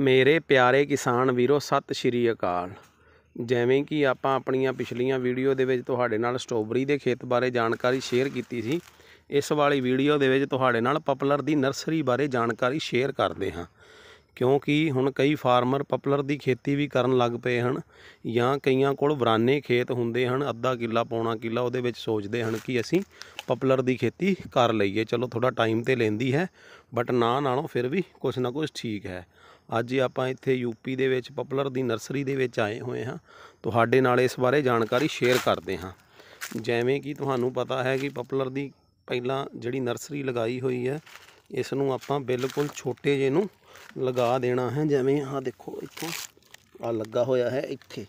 ਮੇਰੇ ਪਿਆਰੇ ਕਿਸਾਨ ਵੀਰੋ ਸਤਿ ਸ਼੍ਰੀ ਅਕਾਲ ਜਿਵੇਂ ਕਿ ਆਪਾਂ ਆਪਣੀਆਂ ਪਿਛਲੀਆਂ ਵੀਡੀਓ ਦੇ ਵਿੱਚ ਤੁਹਾਡੇ ਨਾਲ ਸਟ੍ਰੋਬਰੀ ਦੇ ਖੇਤ ਬਾਰੇ ਜਾਣਕਾਰੀ ਸ਼ੇਅਰ ਕੀਤੀ ਸੀ ਇਸ ਵਾਲੀ ਵੀਡੀਓ ਦੇ ਵਿੱਚ ਤੁਹਾਡੇ ਨਾਲ ਪਪਲਰ ਦੀ ਨਰਸਰੀ ਬਾਰੇ ਜਾਣਕਾਰੀ ਸ਼ੇਅਰ ਕਰਦੇ ਹਾਂ ਕਿਉਂਕਿ ਹੁਣ ਕਈ ਫਾਰਮਰ ਪਪਲਰ ਦੀ ਖੇਤੀ ਵੀ ਕਰਨ ਲੱਗ ਪਏ ਹਨ ਜਾਂ ਕਈਆਂ ਕੋਲ ਵਰਾਨੇ ਖੇਤ ਹੁੰਦੇ ਹਨ ਅੱਧਾ ਕਿੱਲਾ ਪੌਣਾ ਕਿੱਲਾ ਉਹਦੇ ਵਿੱਚ ਸੋਚਦੇ ਹਨ ਕਿ ਅਸੀਂ ਪਪਲਰ ਦੀ ਖੇਤੀ ਕਰ ਲਈਏ ਚਲੋ ਥੋੜਾ ਟਾਈਮ ਤੇ ਲੈਂਦੀ ਹੈ ਬਟ ਨਾ ਨਾਲੋਂ ਫਿਰ ਵੀ ਕੁਝ ਨਾ ਕੁਝ ਠੀਕ ਹੈ ਅੱਜ ਆਪਾਂ ਇੱਥੇ ਯੂਪੀ ਦੇ ਵਿੱਚ ਪਪਲਰ ਦੀ ਨਰਸਰੀ ਦੇ ਵਿੱਚ ਆਏ ਹੋਏ ਹਾਂ ਤੁਹਾਡੇ ਨਾਲ ਇਸ ਬਾਰੇ ਜਾਣਕਾਰੀ ਸ਼ੇਅਰ ਕਰਦੇ ਹਾਂ ਜਿਵੇਂ ਕਿ ਤੁਹਾਨੂੰ ਪਤਾ ਹੈ ਕਿ ਪਪਲਰ ਦੀ ਪਹਿਲਾਂ ਜਿਹੜੀ ਨਰਸਰੀ ਲਗਾਈ ਹੋਈ ਹੈ ਇਸ ਨੂੰ ਆਪਾਂ ਬਿਲਕੁਲ ਛੋਟੇ ਜਿਹੇ ਨੂੰ ਲਗਾ ਦੇਣਾ ਹੈ ਜਿਵੇਂ ਆਹ ਦੇਖੋ ਇੱਥੋਂ ਆ ਲੱਗਾ ਹੋਇਆ ਹੈ ਇੱਥੇ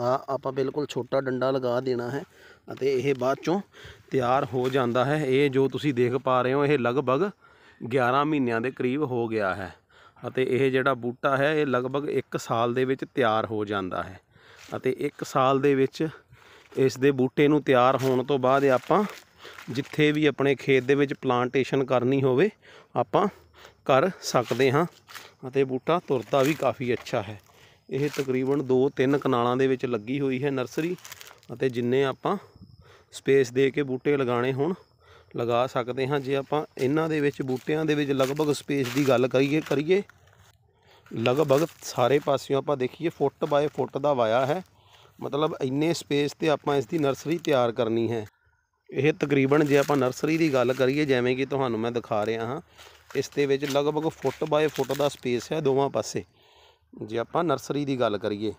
ਆ ਆਪਾਂ ਬਿਲਕੁਲ ਛੋਟਾ ਡੰਡਾ ਲਗਾ ਦੇਣਾ ਹੈ ਅਤੇ ਇਹ ਬਾਅਦ ਚੋਂ ਤਿਆਰ ਹੋ ਜਾਂਦਾ ਹੈ ਇਹ ਜੋ ਤੁਸੀਂ ਦੇਖ ਪਾ ਰਹੇ ਹੋ ਇਹ ਲਗਭਗ 11 ਮਹੀਨਿਆਂ ਦੇ ਕਰੀਬ ਹੋ ਗਿਆ ਹੈ ਅਤੇ ਇਹ ਜਿਹੜਾ ਬੂਟਾ ਹੈ ਇਹ ਲਗਭਗ 1 ਸਾਲ ਦੇ ਵਿੱਚ ਤਿਆਰ ਹੋ ਜਾਂਦਾ ਹੈ ਅਤੇ 1 ਸਾਲ ਦੇ ਵਿੱਚ ਇਸ ਦੇ ਬੂਟੇ ਨੂੰ ਤਿਆਰ ਹੋਣ ਤੋਂ ਬਾਅਦ ਆਪਾਂ ਜਿੱਥੇ ਵੀ ਆਪਣੇ ਖੇਤ ਦੇ ਵਿੱਚ ਪਲਾਂਟੇਸ਼ਨ ਕਰਨੀ ਹੋਵੇ ਆਪਾਂ ਕਰ ਸਕਦੇ ਹਾਂ ਅਤੇ ਬੂਟਾ ਤੁਰਦਾ ਵੀ ਕਾਫੀ ਅੱਛਾ ਹੈ ਇਹ ਤਕਰੀਬਨ 2-3 ਕਨਾਲਾਂ ਦੇ ਵਿੱਚ ਲੱਗੀ ਹੋਈ ਹੈ ਨਰਸਰੀ ਅਤੇ ਜਿੰਨੇ ਆਪਾਂ ਸਪੇਸ ਦੇ ਕੇ ਬੂਟੇ ਲਗਾਣੇ ਹੋਣ ਲਗਾ ਸਕਦੇ ਹਾਂ ਜੇ ਆਪਾਂ ਇਹਨਾਂ ਦੇ ਵਿੱਚ ਬੂਟਿਆਂ ਦੇ ਵਿੱਚ ਲਗਭਗ ਸਪੇਸ ਦੀ ਗੱਲ ਕਰੀਏ ਕਰੀਏ ਲਗਭਗ ਸਾਰੇ ਪਾਸਿਓਂ ਆਪਾਂ ਦੇਖੀਏ ਫੁੱਟ ਬਾਏ ਫੁੱਟ ਦਾ ਵਾਇਆ ਹੈ ਮਤਲਬ ਇੰਨੇ ਸਪੇਸ ਤੇ ਆਪਾਂ ਇਸ ਦੀ ਨਰਸਰੀ ਤਿਆਰ ਕਰਨੀ ਹੈ ਇਹ ਤਕਰੀਬਨ ਜੇ ਆਪਾਂ ਨਰਸਰੀ ਦੀ ਗੱਲ ਕਰੀਏ ਜਿਵੇਂ ਕਿ ਤੁਹਾਨੂੰ ਮੈਂ ਦਿਖਾ ਰਿਹਾ ਹਾਂ ਇਸ ਦੇ ਵਿੱਚ ਲਗਭਗ ਫੁੱਟ ਬਾਏ ਫੁੱਟ ਦਾ ਸਪੇਸ ਹੈ ਦੋਵਾਂ ਪਾਸੇ ਜੇ ਆਪਾਂ ਨਰਸਰੀ ਦੀ ਗੱਲ ਕਰੀਏ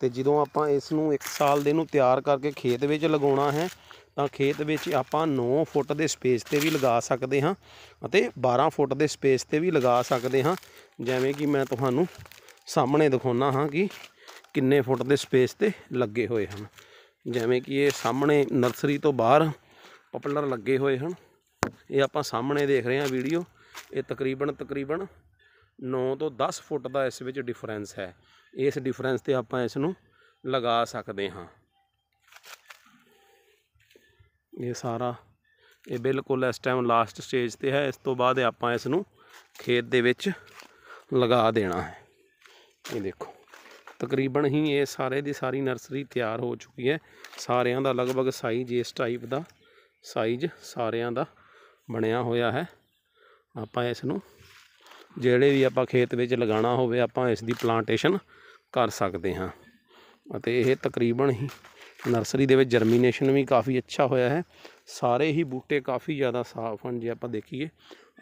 ਤੇ ਜਦੋਂ ਆਪਾਂ ਇਸ ਨੂੰ 1 ਸਾਲ ਦੇ ਨੂੰ ਤਿਆਰ ਕਰਕੇ ਖੇਤ ਵਿੱਚ ਲਗਾਉਣਾ ਹੈ ਤਾਂ ਖੇਤ ਵਿੱਚ ਆਪਾਂ 9 ਫੁੱਟ ਦੇ ਸਪੇਸ ਤੇ ਵੀ ਲਗਾ ਸਕਦੇ ਹਾਂ ਅਤੇ 12 ਫੁੱਟ ਦੇ ਸਪੇਸ ਤੇ ਵੀ ਲਗਾ ਸਕਦੇ ਹਾਂ ਜਿਵੇਂ ਕਿ ਮੈਂ ਤੁਹਾਨੂੰ ਸਾਹਮਣੇ ਦਿਖਾਉਣਾ ਹਾਂ ਕਿ ਕਿੰਨੇ ਫੁੱਟ ਦੇ ਸਪੇਸ ਤੇ ਲੱਗੇ ਹੋਏ ਹਨ ਜਿਵੇਂ ਕਿ ਇਹ ਸਾਹਮਣੇ ਨਰਸਰੀ ਤੋਂ ਬਾਹਰ ਪਪਲਰ ਲੱਗੇ ਹੋਏ ਹਨ ਇਹ ਆਪਾਂ ਸਾਹਮਣੇ ਦੇਖ ਰਹੇ ਹਾਂ ਵੀਡੀਓ ਇਹ ਤਕਰੀਬਨ ਤਕਰੀਬਨ 9 ਤੋਂ 10 ਫੁੱਟ ਦਾ ਇਸ ਵਿੱਚ ਡਿਫਰੈਂਸ ਹੈ ਇਸ ਡਿਫਰੈਂਸ ਤੇ ਆਪਾਂ ਇਸ ਨੂੰ ਲਗਾ ਸਕਦੇ ਹਾਂ ਇਹ ਸਾਰਾ ਇਹ ਬਿਲਕੁਲ ਇਸ ਟਾਈਮ ਲਾਸਟ ਸਟੇਜ ਤੇ ਹੈ ਇਸ ਤੋਂ ਬਾਅਦ ਆਪਾਂ ਇਸ ਨੂੰ ਖੇਤ ਦੇ ਵਿੱਚ ਲਗਾ ਦੇਣਾ ਹੈ ਇਹ ਦੇਖੋ ਤਕਰੀਬਨ ਹੀ ਇਹ ਸਾਰੇ ਦੀ ਸਾਰੀ ਨਰਸਰੀ ਤਿਆਰ ਹੋ ਚੁੱਕੀ ਹੈ ਸਾਰਿਆਂ ਦਾ ਲਗਭਗ ਸਾਈਜ਼ ਇਸ ਟਾਈਪ ਦਾ ਸਾਈਜ਼ ਸਾਰਿਆਂ ਦਾ ਬਣਿਆ ਹੋਇਆ ਹੈ ਆਪਾਂ ਇਸ ਨੂੰ ਜਿਹੜੇ ਵੀ ਆਪਾਂ ਖੇਤ ਵਿੱਚ ਲਗਾਉਣਾ ਹੋਵੇ ਆਪਾਂ ਇਸ ਦੀ ਪਲਾਂਟੇਸ਼ਨ ਕਰ ਸਕਦੇ ਹਾਂ ਅਤੇ ਇਹ ਤਕਰੀਬਨ ਹੀ ਨਰਸਰੀ ਦੇ ਵਿੱਚ ਜਰਮੀਨੇਸ਼ਨ ਵੀ ਕਾਫੀ ਅੱਛਾ ਹੋਇਆ ਹੈ ਸਾਰੇ ਹੀ ਬੂਟੇ ਕਾਫੀ ਜ਼ਿਆਦਾ ਸਾਫ਼ ਹਨ ਜੇ ਆਪਾਂ ਦੇਖੀਏ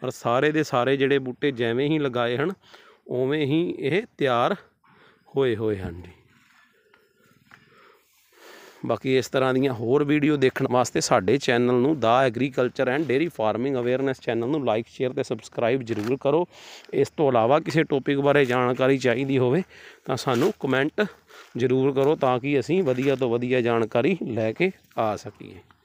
ਪਰ ਸਾਰੇ ਦੇ ਸਾਰੇ ਜਿਹੜੇ ਬੂਟੇ ਜਿਵੇਂ ਹੀ ਲਗਾਏ ਹਨ ਉਵੇਂ ਹੀ ਇਹ ਤਿਆਰ ਹੋਏ ਹੋਏ ਹਨ ਜੀ ਬਾਕੀ ਇਸ ਤਰ੍ਹਾਂ ਦੀਆਂ ਹੋਰ ਵੀਡੀਓ ਦੇਖਣ ਵਾਸਤੇ ਸਾਡੇ ਚੈਨਲ ਨੂੰ ਦਾ agriculture and dairy farming awareness channel ਨੂੰ ਲਾਈਕ ਸ਼ੇਅਰ ਤੇ ਸਬਸਕ੍ਰਾਈਬ ਜ਼ਰੂਰ ਕਰੋ ਇਸ ਤੋਂ ਇਲਾਵਾ ਕਿਸੇ ਟੌਪਿਕ ਬਾਰੇ ਜਾਣਕਾਰੀ ਚਾਹੀਦੀ ਹੋਵੇ ਤਾਂ ਸਾਨੂੰ ਕਮੈਂਟ ਜ਼ਰੂਰ ਕਰੋ ਤਾਂ ਕਿ ਅਸੀਂ ਵਧੀਆ ਤੋਂ ਵਧੀਆ ਜਾਣਕਾਰੀ ਲੈ ਕੇ ਆ ਸਕੀਏ